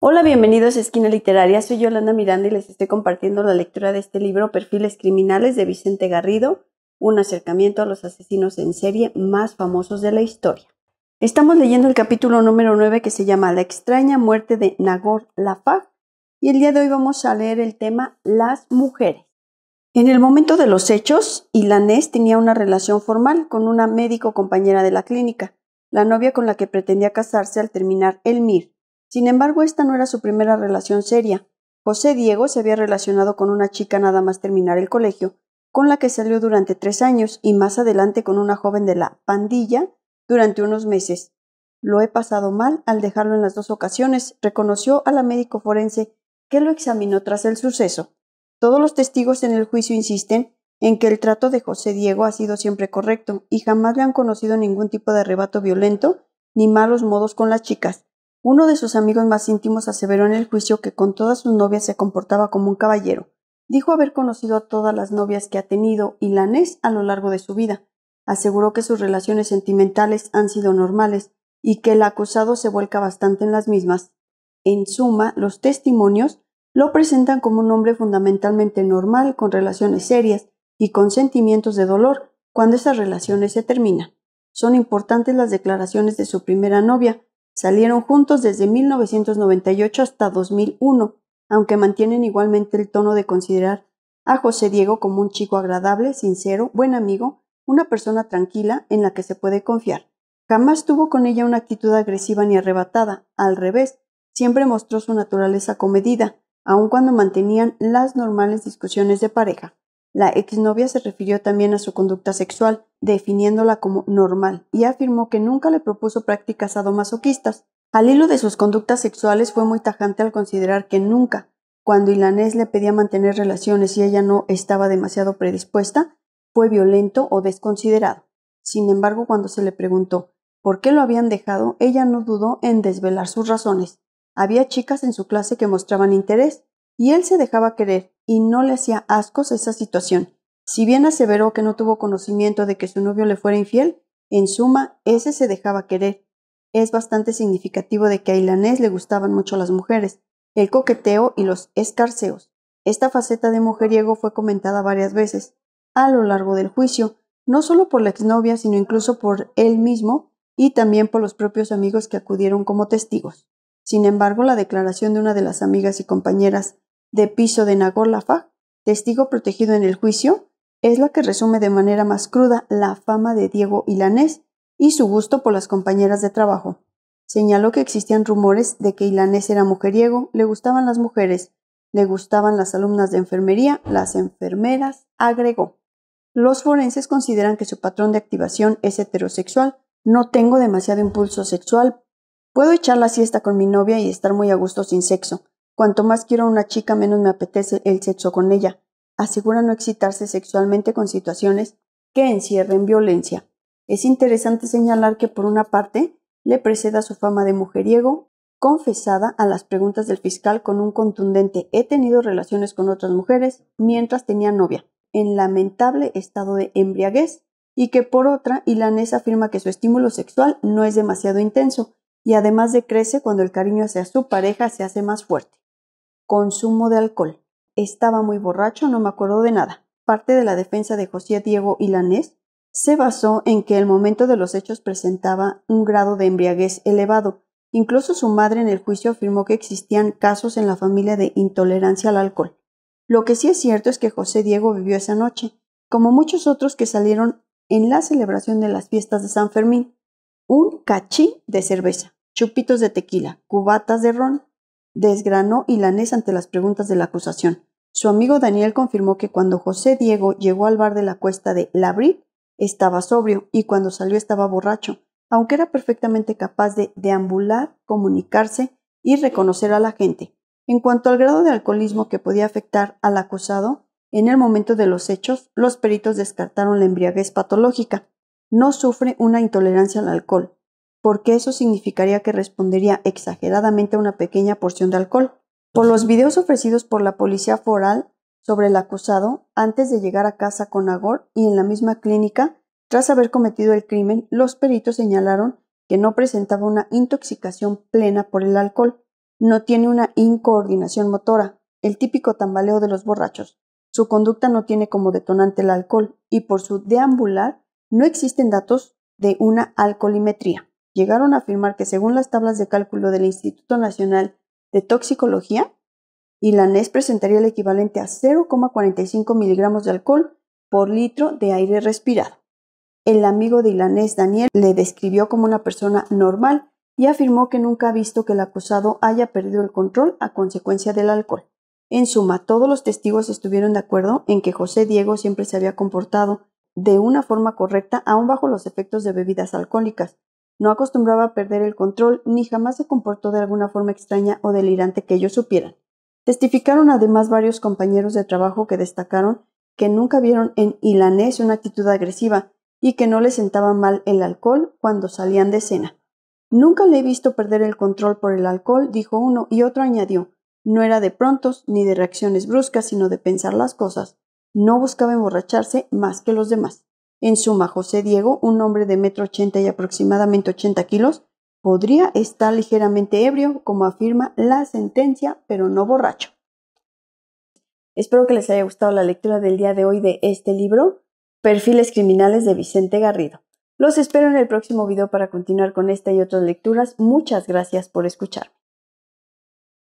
Hola, bienvenidos a Esquina Literaria. Soy Yolanda Miranda y les estoy compartiendo la lectura de este libro Perfiles Criminales de Vicente Garrido, un acercamiento a los asesinos en serie más famosos de la historia. Estamos leyendo el capítulo número 9 que se llama La extraña muerte de Nagor Lafag. y el día de hoy vamos a leer el tema Las mujeres. En el momento de los hechos, Ilanés tenía una relación formal con una médico compañera de la clínica, la novia con la que pretendía casarse al terminar el MIR sin embargo, esta no era su primera relación seria. José Diego se había relacionado con una chica nada más terminar el colegio, con la que salió durante tres años y más adelante con una joven de la pandilla durante unos meses. Lo he pasado mal al dejarlo en las dos ocasiones, reconoció a la médico forense que lo examinó tras el suceso. Todos los testigos en el juicio insisten en que el trato de José Diego ha sido siempre correcto y jamás le han conocido ningún tipo de arrebato violento ni malos modos con las chicas. Uno de sus amigos más íntimos aseveró en el juicio que con todas sus novias se comportaba como un caballero. Dijo haber conocido a todas las novias que ha tenido y la nes a lo largo de su vida. Aseguró que sus relaciones sentimentales han sido normales y que el acusado se vuelca bastante en las mismas. En suma, los testimonios lo presentan como un hombre fundamentalmente normal, con relaciones serias y con sentimientos de dolor cuando esas relaciones se terminan. Son importantes las declaraciones de su primera novia, Salieron juntos desde 1998 hasta 2001, aunque mantienen igualmente el tono de considerar a José Diego como un chico agradable, sincero, buen amigo, una persona tranquila en la que se puede confiar. Jamás tuvo con ella una actitud agresiva ni arrebatada, al revés, siempre mostró su naturaleza comedida, aun cuando mantenían las normales discusiones de pareja. La exnovia se refirió también a su conducta sexual, definiéndola como normal, y afirmó que nunca le propuso prácticas sadomasoquistas. Al hilo de sus conductas sexuales fue muy tajante al considerar que nunca, cuando Ilanés le pedía mantener relaciones y ella no estaba demasiado predispuesta, fue violento o desconsiderado. Sin embargo, cuando se le preguntó por qué lo habían dejado, ella no dudó en desvelar sus razones. Había chicas en su clase que mostraban interés, y él se dejaba querer, y no le hacía ascos esa situación. Si bien aseveró que no tuvo conocimiento de que su novio le fuera infiel, en suma, ese se dejaba querer. Es bastante significativo de que a Ilanés le gustaban mucho las mujeres, el coqueteo y los escarceos. Esta faceta de mujeriego fue comentada varias veces a lo largo del juicio, no solo por la exnovia, sino incluso por él mismo y también por los propios amigos que acudieron como testigos. Sin embargo, la declaración de una de las amigas y compañeras de Piso de Nagorlafa, testigo protegido en el juicio, es la que resume de manera más cruda la fama de Diego Ilanés y su gusto por las compañeras de trabajo. Señaló que existían rumores de que Ilanés era mujeriego, le gustaban las mujeres, le gustaban las alumnas de enfermería, las enfermeras, agregó. Los forenses consideran que su patrón de activación es heterosexual. No tengo demasiado impulso sexual. Puedo echar la siesta con mi novia y estar muy a gusto sin sexo. Cuanto más quiero a una chica, menos me apetece el sexo con ella. Asegura no excitarse sexualmente con situaciones que encierren violencia. Es interesante señalar que por una parte le preceda su fama de mujeriego, confesada a las preguntas del fiscal con un contundente he tenido relaciones con otras mujeres mientras tenía novia, en lamentable estado de embriaguez, y que por otra, Ilanés afirma que su estímulo sexual no es demasiado intenso, y además decrece cuando el cariño hacia su pareja se hace más fuerte consumo de alcohol. Estaba muy borracho, no me acuerdo de nada. Parte de la defensa de José Diego Ilanés se basó en que el momento de los hechos presentaba un grado de embriaguez elevado. Incluso su madre en el juicio afirmó que existían casos en la familia de intolerancia al alcohol. Lo que sí es cierto es que José Diego vivió esa noche, como muchos otros que salieron en la celebración de las fiestas de San Fermín, un cachí de cerveza, chupitos de tequila, cubatas de ron, desgranó Nés ante las preguntas de la acusación. Su amigo Daniel confirmó que cuando José Diego llegó al bar de la cuesta de Labrit, estaba sobrio y cuando salió estaba borracho, aunque era perfectamente capaz de deambular, comunicarse y reconocer a la gente. En cuanto al grado de alcoholismo que podía afectar al acusado, en el momento de los hechos, los peritos descartaron la embriaguez patológica. No sufre una intolerancia al alcohol, porque eso significaría que respondería exageradamente a una pequeña porción de alcohol. Por los videos ofrecidos por la policía foral sobre el acusado antes de llegar a casa con Agor y en la misma clínica, tras haber cometido el crimen, los peritos señalaron que no presentaba una intoxicación plena por el alcohol, no tiene una incoordinación motora, el típico tambaleo de los borrachos. Su conducta no tiene como detonante el alcohol y por su deambular no existen datos de una alcoholimetría llegaron a afirmar que según las tablas de cálculo del Instituto Nacional de Toxicología, Ilanés presentaría el equivalente a 0,45 miligramos de alcohol por litro de aire respirado. El amigo de Ilanés, Daniel, le describió como una persona normal y afirmó que nunca ha visto que el acusado haya perdido el control a consecuencia del alcohol. En suma, todos los testigos estuvieron de acuerdo en que José Diego siempre se había comportado de una forma correcta aún bajo los efectos de bebidas alcohólicas, no acostumbraba a perder el control ni jamás se comportó de alguna forma extraña o delirante que ellos supieran. Testificaron además varios compañeros de trabajo que destacaron que nunca vieron en Ilanés una actitud agresiva y que no le sentaba mal el alcohol cuando salían de cena. Nunca le he visto perder el control por el alcohol, dijo uno, y otro añadió no era de prontos ni de reacciones bruscas, sino de pensar las cosas. No buscaba emborracharse más que los demás. En suma, José Diego, un hombre de metro ochenta y aproximadamente 80 kilos, podría estar ligeramente ebrio, como afirma la sentencia, pero no borracho. Espero que les haya gustado la lectura del día de hoy de este libro, Perfiles Criminales de Vicente Garrido. Los espero en el próximo video para continuar con esta y otras lecturas. Muchas gracias por escuchar.